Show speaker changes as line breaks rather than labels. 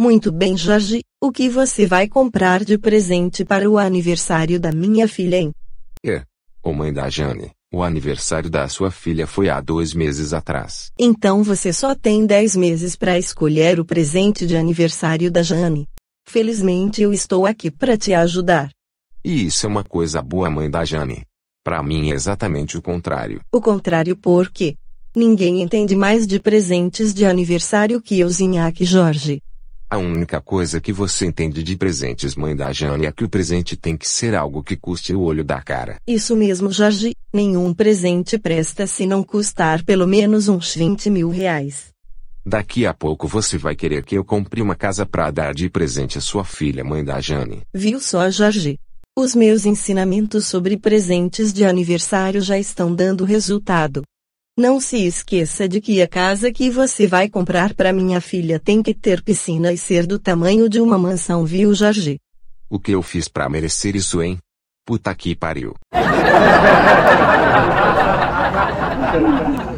Muito bem, Jorge, o que você vai comprar de presente para o aniversário da minha filha, hein?
É. Ô mãe da Jane, o aniversário da sua filha foi há dois meses atrás.
Então você só tem dez meses para escolher o presente de aniversário da Jane. Felizmente eu estou aqui para te ajudar.
E isso é uma coisa boa, mãe da Jane. Para mim é exatamente o contrário.
O contrário porque ninguém entende mais de presentes de aniversário que eu, Zinhaque Jorge.
A única coisa que você entende de presentes, mãe da Jane, é que o presente tem que ser algo que custe o olho da
cara. Isso mesmo, Jorge. Nenhum presente presta se não custar pelo menos uns 20 mil reais.
Daqui a pouco você vai querer que eu compre uma casa para dar de presente à sua filha, mãe da Jane.
Viu só, Jorge? Os meus ensinamentos sobre presentes de aniversário já estão dando resultado. Não se esqueça de que a casa que você vai comprar para minha filha tem que ter piscina e ser do tamanho de uma mansão, viu, Jorge?
O que eu fiz para merecer isso, hein? Puta que pariu.